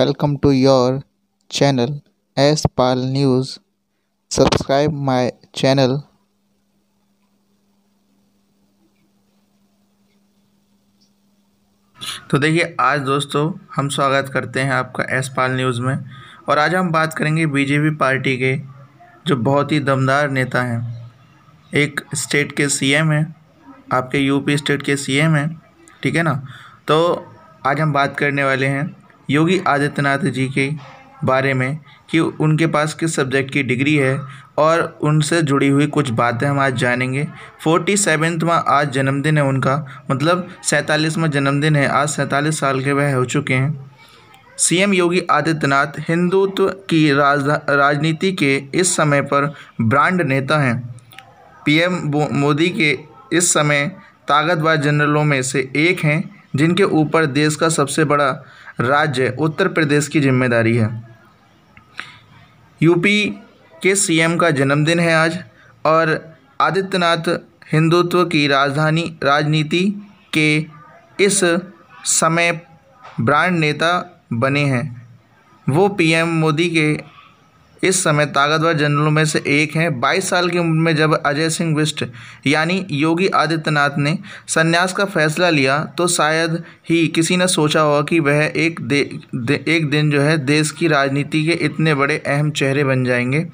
welcome to your channel S Pal News. Subscribe my channel. तो देखिए आज दोस्तों हम स्वागत करते हैं आपका एस पाल न्यूज़ में और आज हम बात करेंगे बीजेपी पार्टी के जो बहुत ही दमदार नेता हैं एक स्टेट के सीएम हैं आपके यूपी स्टेट के सीएम हैं ठीक है ना तो आज हम बात करने वाले हैं योगी आदित्यनाथ जी के बारे में कि उनके पास किस सब्जेक्ट की डिग्री है और उनसे जुड़ी हुई कुछ बातें हम आज जानेंगे फोर्टी सेवेंथवा आज जन्मदिन है उनका मतलब सैंतालीसवा जन्मदिन है आज सैंतालीस साल के वह हो चुके हैं सीएम योगी आदित्यनाथ हिंदुत्व की राज राजनीति के इस समय पर ब्रांड नेता हैं पीएम मोदी के इस समय ताकतवर जनरलों में से एक हैं जिनके ऊपर देश का सबसे बड़ा राज्य उत्तर प्रदेश की जिम्मेदारी है यूपी के सीएम का जन्मदिन है आज और आदित्यनाथ हिंदुत्व की राजधानी राजनीति के इस समय ब्रांड नेता बने हैं वो पीएम मोदी के इस समय ताकतवर जनरलों में से एक हैं बाईस साल की उम्र में जब अजय सिंह विष्ट यानी योगी आदित्यनाथ ने संन्यास का फैसला लिया तो शायद ही किसी ने सोचा होगा कि वह एक दे, दे, एक दिन जो है देश की राजनीति के इतने बड़े अहम चेहरे बन जाएंगे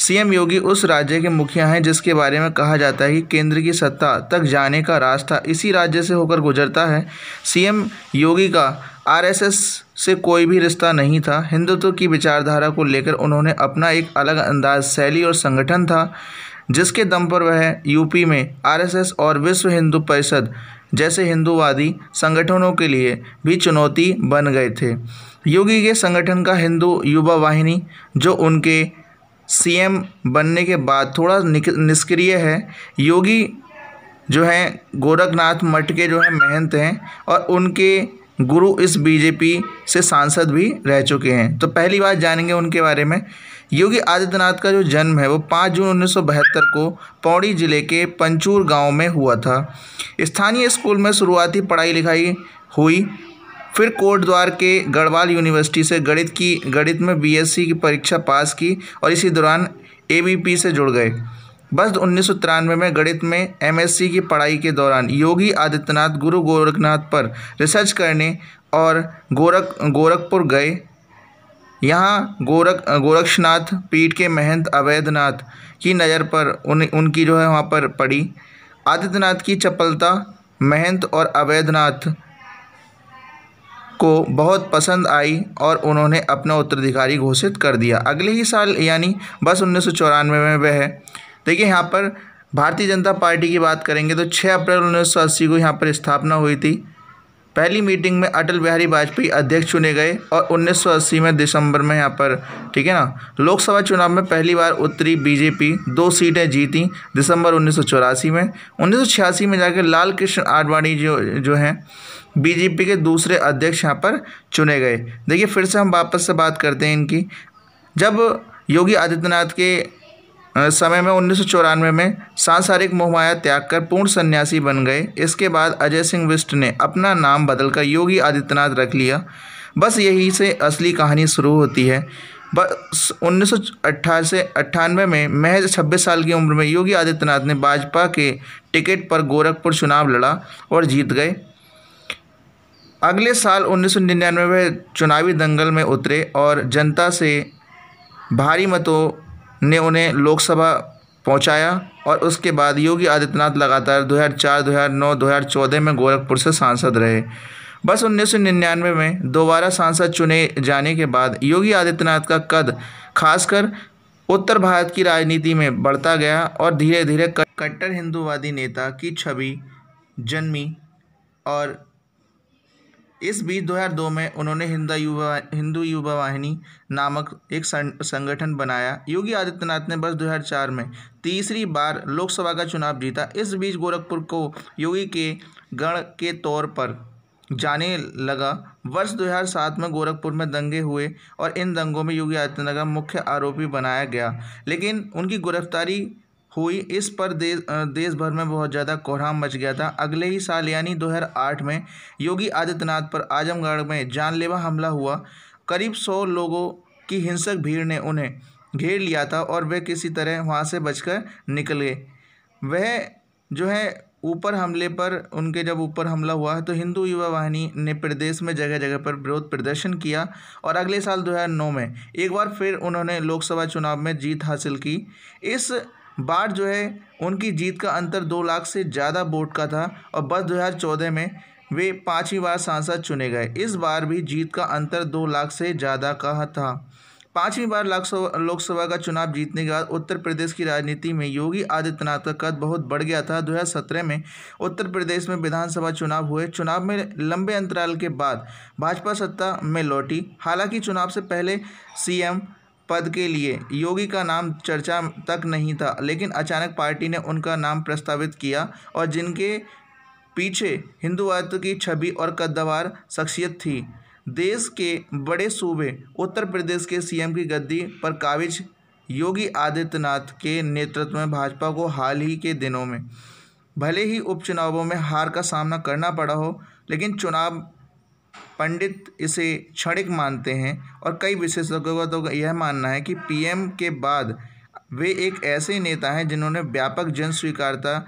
सीएम योगी उस राज्य के मुखिया हैं जिसके बारे में कहा जाता है कि केंद्र की सत्ता तक जाने का रास्ता इसी राज्य से होकर गुजरता है सीएम योगी का आरएसएस से कोई भी रिश्ता नहीं था हिंदुत्व की विचारधारा को लेकर उन्होंने अपना एक अलग अंदाज शैली और संगठन था जिसके दम पर वह यूपी में आरएसएस और विश्व हिंदू परिषद जैसे हिंदूवादी संगठनों के लिए भी चुनौती बन गए थे योगी के संगठन का हिंदू युवा वाहिनी जो उनके सीएम बनने के बाद थोड़ा निष्क्रिय है योगी जो हैं गोरखनाथ मठ के जो हैं महंत हैं और उनके गुरु इस बीजेपी से सांसद भी रह चुके हैं तो पहली बात जानेंगे उनके बारे में योगी आदित्यनाथ का जो जन्म है वो 5 जून 1972 को पौड़ी जिले के पंचूर गांव में हुआ था स्थानीय स्कूल में शुरुआती पढ़ाई लिखाई हुई फिर कोटद्वार के गढ़वाल यूनिवर्सिटी से गणित की गणित में बीएससी की परीक्षा पास की और इसी दौरान एबीपी से जुड़ गए वर्ष उन्नीस में गणित में एमएससी की पढ़ाई के दौरान योगी आदित्यनाथ गुरु गोरखनाथ पर रिसर्च करने और गोरख गोरखपुर गए यहाँ गोरख गोरक्षनाथ पीठ के महंत अवैधनाथ की नज़र पर उन उनकी जो है वहाँ पर पड़ी आदित्यनाथ की चपलता महंत और अवैधनाथ को बहुत पसंद आई और उन्होंने अपना उत्तराधिकारी घोषित कर दिया अगले ही साल यानी बस उन्नीस में वह देखिए यहाँ पर भारतीय जनता पार्टी की बात करेंगे तो 6 अप्रैल अस्सी को यहाँ पर स्थापना हुई थी पहली मीटिंग में अटल बिहारी वाजपेयी अध्यक्ष चुने गए और 1980 में दिसंबर में यहाँ पर ठीक है ना लोकसभा चुनाव में पहली बार उत्तरी बीजेपी दो सीटें जीती दिसंबर उन्नीस में उन्नीस में जाकर लाल कृष्ण आडवाणी जो जो हैं बीजेपी के दूसरे अध्यक्ष यहाँ पर चुने गए देखिए फिर से हम वापस से बात करते हैं इनकी जब योगी आदित्यनाथ के समय में उन्नीस में सांसारिक मोहमाया त्याग कर पूर्ण सन्यासी बन गए इसके बाद अजय सिंह विष्ट ने अपना नाम बदलकर योगी आदित्यनाथ रख लिया बस यही से असली कहानी शुरू होती है बस उन्नीस से अट्ठानवे में महज 26 साल की उम्र में योगी आदित्यनाथ ने भाजपा के टिकट पर गोरखपुर चुनाव लड़ा और जीत गए अगले साल उन्नीस सौ चुनावी दंगल में उतरे और जनता से भारी मतों ने उन्हें लोकसभा पहुंचाया और उसके बाद योगी आदित्यनाथ लगातार 2004, 2009, 2014 में गोरखपुर से सांसद रहे बस 1999 में दोबारा सांसद चुने जाने के बाद योगी आदित्यनाथ का कद खासकर उत्तर भारत की राजनीति में बढ़ता गया और धीरे धीरे कट्टर हिंदूवादी नेता की छवि जन्मी और इस बीच 2002 में उन्होंने हिंदा युवा हिंदू युवा वाहिनी नामक एक संगठन बनाया योगी आदित्यनाथ ने वर्ष 2004 में तीसरी बार लोकसभा का चुनाव जीता इस बीच गोरखपुर को योगी के गण के तौर पर जाने लगा वर्ष 2007 में गोरखपुर में दंगे हुए और इन दंगों में योगी आदित्यनाथ का मुख्य आरोपी बनाया गया लेकिन उनकी गिरफ्तारी हुई इस पर देश देश भर में बहुत ज़्यादा कोहराम मच गया था अगले ही साल यानी 2008 में योगी आदित्यनाथ पर आजमगढ़ में जानलेवा हमला हुआ करीब सौ लोगों की हिंसक भीड़ ने उन्हें घेर लिया था और वे किसी तरह वहाँ से बचकर निकल गए वह जो है ऊपर हमले पर उनके जब ऊपर हमला हुआ तो हिंदू युवा वाहिनी ने प्रदेश में जगह जगह पर विरोध प्रदर्शन किया और अगले साल 2009 में एक बार फिर उन्होंने लोकसभा चुनाव में जीत हासिल की इस बार जो है उनकी जीत का अंतर दो लाख से ज़्यादा वोट का था और बस दो हज़ार चौदह में वे पाँचवीं बार सांसद चुने गए इस बार भी जीत का अंतर दो लाख से ज़्यादा का था पाँचवीं बार लोकसभा का चुनाव जीतने के बाद उत्तर प्रदेश की राजनीति में योगी आदित्यनाथ का कद बहुत बढ़ गया था 2017 में उत्तर प्रदेश में विधानसभा चुनाव हुए चुनाव में लंबे अंतराल के बाद भाजपा सत्ता में लौटी हालांकि चुनाव से पहले सीएम पद के लिए योगी का नाम चर्चा तक नहीं था लेकिन अचानक पार्टी ने उनका नाम प्रस्तावित किया और जिनके पीछे हिंदुत्व की छवि और कद्दावार शख्सियत थी देश के बड़े सूबे उत्तर प्रदेश के सीएम की गद्दी पर काबिज योगी आदित्यनाथ के नेतृत्व में भाजपा को हाल ही के दिनों में भले ही उपचुनावों में हार का सामना करना पड़ा हो लेकिन चुनाव पंडित इसे क्षणिक मानते हैं और कई विशेषज्ञों का तो यह मानना है कि पीएम के बाद वे एक ऐसे नेता हैं जिन्होंने व्यापक जन स्वीकारता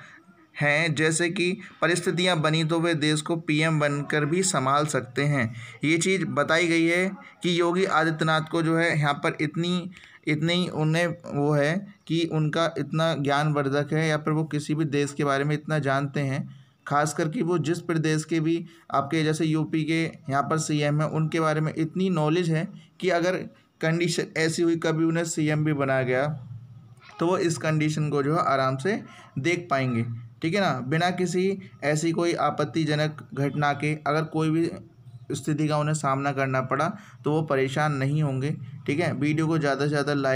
हैं जैसे कि परिस्थितियां बनी तो वे देश को पीएम बनकर भी संभाल सकते हैं ये चीज़ बताई गई है कि योगी आदित्यनाथ को जो है यहाँ पर इतनी इतनी उन्हें वो है कि उनका इतना ज्ञानवर्धक है या फिर वो किसी भी देश के बारे में इतना जानते हैं खास करके वो जिस प्रदेश के भी आपके जैसे यूपी के यहाँ पर सीएम हैं उनके बारे में इतनी नॉलेज है कि अगर कंडीशन ऐसी हुई कभी उन्हें सीएम भी बनाया गया तो वो इस कंडीशन को जो है आराम से देख पाएंगे ठीक है ना बिना किसी ऐसी कोई आपत्तिजनक घटना के अगर कोई भी स्थिति का उन्हें सामना करना पड़ा तो वो परेशान नहीं होंगे ठीक है वीडियो को ज़्यादा से ज़्यादा लाइक